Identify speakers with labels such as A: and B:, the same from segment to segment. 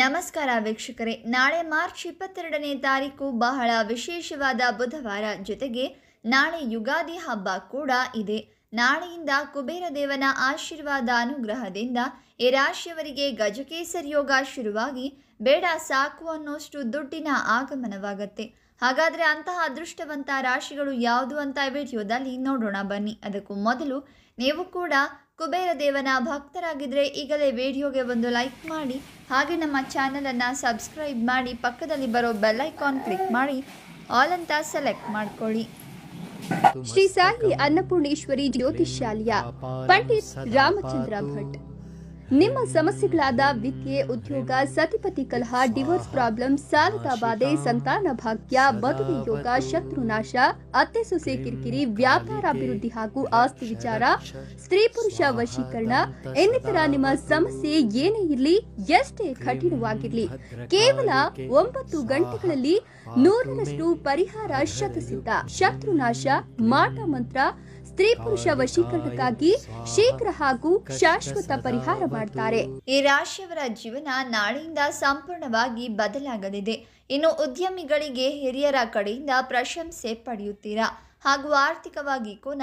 A: ನಮಸ್ಕಾರ ವೀಕ್ಷಕರೇ ನಾಳೆ ಮಾರ್ಚ್ ಇಪ್ಪತ್ತೆರಡನೇ ತಾರೀಕು ಬಹಳ ವಿಶೇಷವಾದ ಬುಧವಾರ ಜೊತೆಗೆ ನಾಳೆ ಯುಗಾದಿ ಹಬ್ಬ ಕೂಡ ಇದೆ ನಾಳೆಯಿಂದ ಕುಬೇರ ದೇವನ ಆಶೀರ್ವಾದ ಅನುಗ್ರಹದಿಂದ ಈ ರಾಶಿಯವರಿಗೆ ಗಜಕೇಸರಿ ಯೋಗ ಶುರುವಾಗಿ ಬೇಡ ಸಾಕು ಅನ್ನೋಷ್ಟು ದುಡ್ಡಿನ ಆಗಮನವಾಗತ್ತೆ ಹಾಗಾದರೆ ಅಂತಹ ಅದೃಷ್ಟವಂತ ರಾಶಿಗಳು ಯಾವುದು ಅಂತ ವಿಡಿಯೋದಲ್ಲಿ ನೋಡೋಣ ಬನ್ನಿ ಅದಕ್ಕೂ ಮೊದಲು ನೀವು ಕೂಡ ಕುಬೇರ ದೇವನ ಭಕ್ತರಾಗಿದ್ದರೆ ಈಗಲೇ ವಿಡಿಯೋಗೆ ಒಂದು ಲೈಕ್ ಮಾಡಿ ಹಾಗೆ ನಮ್ಮ ಚಾನಲನ್ನು ಸಬ್ಸ್ಕ್ರೈಬ್ ಮಾಡಿ ಪಕ್ಕದಲ್ಲಿ ಬರೋ ಬೆಲ್ಲೈಕಾನ್ ಕ್ಲಿಕ್ ಮಾಡಿ ಆಲ್ ಅಂತ ಸೆಲೆಕ್ಟ್ ಮಾಡ್ಕೊಳ್ಳಿ ಶ್ರೀ ಸಾಯಿ ಅನ್ನಪೂರ್ಣೇಶ್ವರಿ ಜ್ಯೋತಿಷ್ಯಾಲಯ
B: ಪಂಡಿತ್ ರಾಮಚಂದ್ರ ಭಟ್ ನಿಮ್ಮ ಸಮಸ್ಯೆಗಳಾದ ವಿದ್ಯೆ ಉದ್ಯೋಗ ಸತಿಪತಿ ಕಲಹ ಡಿವೋರ್ಸ್ ಪ್ರಾಬ್ಲಮ್ ಸಾಲದ ಬಾಧೆ ಸಂತಾನ ಭಾಗ್ಯ ಮದುವೆ ಯೋಗ ಶತ್ರುನಾಶ ಅತ್ತೆ ಸೊಸೆ ಕಿರಿಕಿರಿ ವ್ಯಾಪಾರ ಅಭಿವೃದ್ಧಿ ಹಾಗೂ ಆಸ್ತಿ ವಿಚಾರ ಸ್ತ್ರೀ ಪುರುಷ ವಶೀಕರಣ ಇನ್ನಿತರ ನಿಮ್ಮ ಸಮಸ್ಯೆ ಏನೇ ಇರಲಿ ಎಷ್ಟೇ ಕಠಿಣವಾಗಿರಲಿ ಕೇವಲ ಒಂಬತ್ತು ಗಂಟೆಗಳಲ್ಲಿ ನೂರರಷ್ಟು ಪರಿಹಾರ ಶತಸಿದ್ಧ ನಾಶ ಮಾಟ ಮಂತ್ರ ಸ್ತ್ರೀ ಪುರುಷ ವಶೀಕರಣಕ್ಕಾಗಿ
A: ಶೀಘ್ರ ಹಾಗೂ ಶಾಶ್ವತ ಪರಿಹಾರ ಮಾಡ್ತಾರೆ ಈ ರಾಶಿಯವರ ಜೀವನ ನಾಳೆಯಿಂದ ಸಂಪೂರ್ಣವಾಗಿ ಬದಲಾಗಲಿದೆ ಇನ್ನು ಉದ್ಯಮಿಗಳಿಗೆ ಹಿರಿಯರ ಕಡೆಯಿಂದ ಪ್ರಶಂಸೆ ಪಡೆಯುತ್ತೀರಾ ಹಾಗೂ ಆರ್ಥಿಕವಾಗಿ ಕೂಡ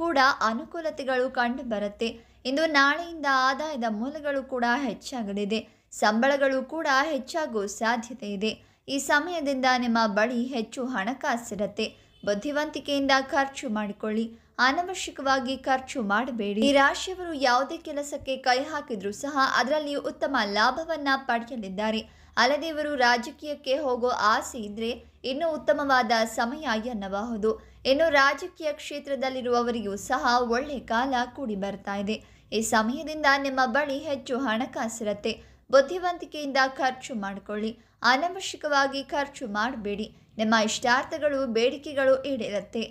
A: ಕೂಡ ಅನುಕೂಲತೆಗಳು ಕಂಡು ಬರುತ್ತೆ ಇಂದು ನಾಳೆಯಿಂದ ಆದಾಯದ ಮೂಲಗಳು ಕೂಡ ಹೆಚ್ಚಾಗಲಿದೆ ಸಂಬಳಗಳು ಕೂಡ ಹೆಚ್ಚಾಗುವ ಸಾಧ್ಯತೆ ಇದೆ ಈ ಸಮಯದಿಂದ ನಿಮ್ಮ ಬಳಿ ಹೆಚ್ಚು ಹಣಕಾಸಿರುತ್ತೆ ಬುದ್ಧಿವಂತಿಕೆಯಿಂದ ಖರ್ಚು ಮಾಡಿಕೊಳ್ಳಿ ಅನವಶ್ಯಕವಾಗಿ ಖರ್ಚು ಮಾಡಬೇಡಿ ಈ ರಾಶಿಯವರು ಯಾವುದೇ ಕೆಲಸಕ್ಕೆ ಕೈ ಹಾಕಿದ್ರೂ ಸಹ ಅದರಲ್ಲಿ ಉತ್ತಮ ಲಾಭವನ್ನ ಪಡೆಯಲಿದ್ದಾರೆ ಅಲ್ಲದೆ ಇವರು ರಾಜಕೀಯಕ್ಕೆ ಹೋಗೋ ಆಸೆ ಇದ್ರೆ ಇನ್ನೂ ಉತ್ತಮವಾದ ಸಮಯ ಎನ್ನಬಹುದು ಇನ್ನು ರಾಜಕೀಯ ಕ್ಷೇತ್ರದಲ್ಲಿರುವವರಿಗೂ ಸಹ ಒಳ್ಳೆ ಕಾಲ ಕೂಡಿ ಬರ್ತಾ ಇದೆ ಈ ಸಮಯದಿಂದ ನಿಮ್ಮ ಬಳಿ ಹೆಚ್ಚು ಹಣಕಾಸಿರತ್ತೆ ಬುದ್ಧಿವಂತಿಕೆಯಿಂದ ಖರ್ಚು ಮಾಡಿಕೊಳ್ಳಿ ಅನವಶ್ಯಕವಾಗಿ ಖರ್ಚು ಮಾಡಬೇಡಿ ನಿಮ್ಮ ಇಷ್ಟಾರ್ಥಗಳು ಬೇಡಿಕೆಗಳು ಈಡೇರುತ್ತೆ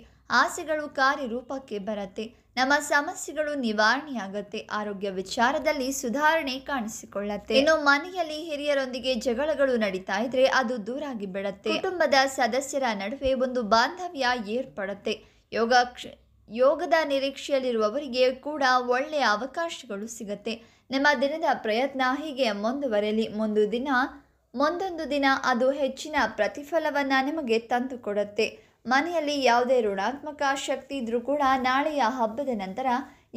A: ಆಸೆಗಳು ಕಾರ್ಯರೂಪಕ್ಕೆ ಬರುತ್ತೆ ನಮ್ಮ ಸಮಸ್ಯೆಗಳು ನಿವಾರಣೆಯಾಗತ್ತೆ ಆರೋಗ್ಯ ವಿಚಾರದಲ್ಲಿ ಸುಧಾರಣೆ ಕಾಣಿಸಿಕೊಳ್ಳುತ್ತೆ ಇನ್ನು ಮನೆಯಲ್ಲಿ ಹಿರಿಯರೊಂದಿಗೆ ಜಗಳಗಳು ನಡೀತಾ ಇದ್ರೆ ಅದು ದೂರಾಗಿ ಬಿಡತ್ತೆ ಕುಟುಂಬದ ಸದಸ್ಯರ ನಡುವೆ ಒಂದು ಬಾಂಧವ್ಯ ಏರ್ಪಡುತ್ತೆ ಯೋಗ ಯೋಗದ ನಿರೀಕ್ಷೆಯಲ್ಲಿರುವವರಿಗೆ ಕೂಡ ಒಳ್ಳೆಯ ಅವಕಾಶಗಳು ಸಿಗುತ್ತೆ ನಮ್ಮ ದಿನದ ಪ್ರಯತ್ನ ಹೀಗೆ ಮುಂದುವರೆಯಲಿ ಒಂದು ದಿನ ಮುಂದೊಂದು ದಿನ ಅದು ಹೆಚ್ಚಿನ ಪ್ರತಿಫಲವನ್ನು ನಿಮಗೆ ತಂದುಕೊಡುತ್ತೆ ಮನೆಯಲ್ಲಿ ಯಾವುದೇ ಋಣಾತ್ಮಕ ಶಕ್ತಿ ಇದ್ರೂ ಕೂಡ ನಾಳೆಯ ಹಬ್ಬದ ನಂತರ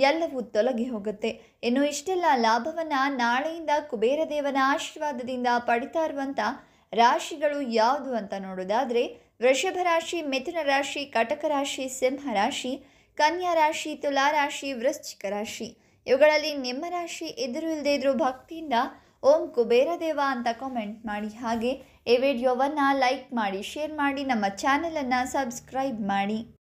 A: ಎಲ್ಲವೂ ತೊಲಗಿ ಹೋಗುತ್ತೆ ಇನ್ನು ಇಷ್ಟೆಲ್ಲ ಲಾಭವನ್ನು ನಾಳೆಯಿಂದ ಕುಬೇರ ದೇವನ ಆಶೀರ್ವಾದದಿಂದ ಪಡಿತಾ ಇರುವಂಥ ರಾಶಿಗಳು ಯಾವುದು ಅಂತ ನೋಡೋದಾದರೆ ವೃಷಭ ರಾಶಿ ಮಿಥುನ ರಾಶಿ ಕಟಕ ರಾಶಿ ಸಿಂಹ ರಾಶಿ ಕನ್ಯಾ ರಾಶಿ ತುಲಾ ರಾಶಿ ವೃಶ್ಚಿಕ ರಾಶಿ ಇವುಗಳಲ್ಲಿ ನಿಮ್ಮ ರಾಶಿ ಎದುರು ಇಲ್ಲದೇ ಇದ್ರೂ ಭಕ್ತಿಯಿಂದ ಓಂ ದೇವ ಅಂತ ಕಾಮೆಂಟ್ ಮಾಡಿ ಹಾಗೆ ಈ ವಿಡಿಯೋವನ್ನು ಲೈಕ್ ಮಾಡಿ ಶೇರ್ ಮಾಡಿ ನಮ್ಮ ಚಾನಲನ್ನು ಸಬ್ಸ್ಕ್ರೈಬ್ ಮಾಡಿ